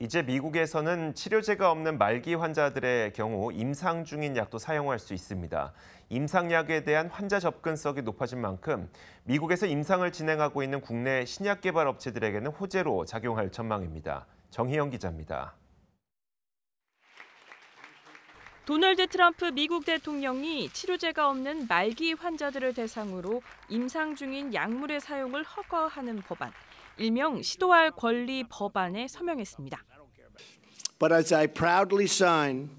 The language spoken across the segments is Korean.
이제 미국에서는 치료제가 없는 말기 환자들의 경우 임상 중인 약도 사용할 수 있습니다. 임상약에 대한 환자 접근성이 높아진 만큼 미국에서 임상을 진행하고 있는 국내 신약 개발 업체들에게는 호재로 작용할 전망입니다. 정희영 기자입니다. 도널드 트럼프 미국 대통령이 치료제가 없는 말기 환자들을 대상으로 임상 중인 약물의 사용을 허가하는 법안, 일명 시도할 권리 법안에 서명했습니다. But as I proudly sign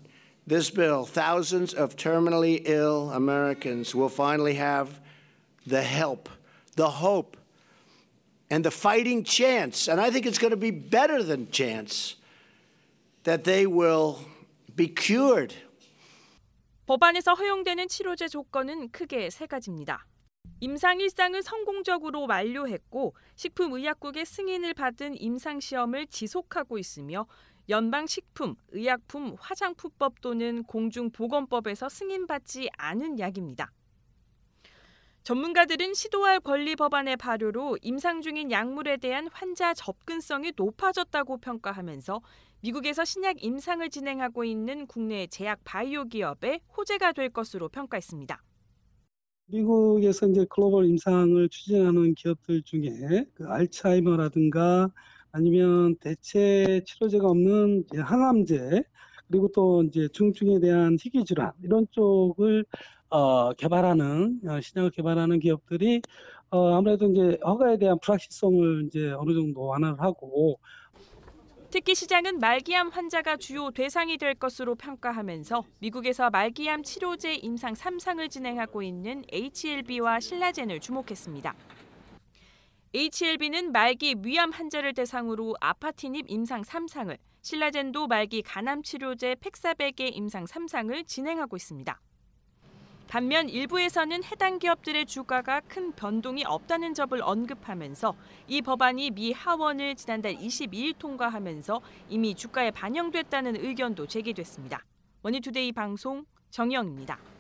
this bill, thousands of terminally ill Americans will finally have the help, the hope, and the fighting chance, and I think it's going to be better than chance, that they will be cured 법안에서 허용되는 치료제 조건은 크게 세 가지입니다. 임상 일상을 성공적으로 완료했고 식품의약국의 승인을 받은 임상 시험을 지속하고 있으며 연방 식품, 의약품, 화장품법 또는 공중보건법에서 승인받지 않은 약입니다. 전문가들은 시도할 권리 법안의 발효로 임상 중인 약물에 대한 환자 접근성이 높아졌다고 평가하면서 미국에서 신약 임상을 진행하고 있는 국내 제약 바이오 기업의 호재가 될 것으로 평가했습니다. 미국에서 이제 글로벌 임상을 추진하는 기업들 중에 그 알츠하이머라든가 아니면 대체 치료제가 없는 항암제 그리고 또 이제 중증에 대한 희귀 질환 이런 쪽을 어, 개발하는 어, 신약을 개발하는 기업들이 어, 아무래도 이제 허가에 대한 불확실성을 이제 어느 정도 완화를 하고 특히 시장은 말기암 환자가 주요 대상이 될 것으로 평가하면서 미국에서 말기암 치료제 임상 3상을 진행하고 있는 HLB와 신라젠을 주목했습니다. HLB는 말기 위암 환자를 대상으로 아파티닙 임상 3상을, 신라젠도 말기 간암 치료제 팩사백의 임상 3상을 진행하고 있습니다. 반면 일부에서는 해당 기업들의 주가가 큰 변동이 없다는 점을 언급하면서 이 법안이 미 하원을 지난달 22일 통과하면서 이미 주가에 반영됐다는 의견도 제기됐습니다. 원희투데이 방송 정영입니다.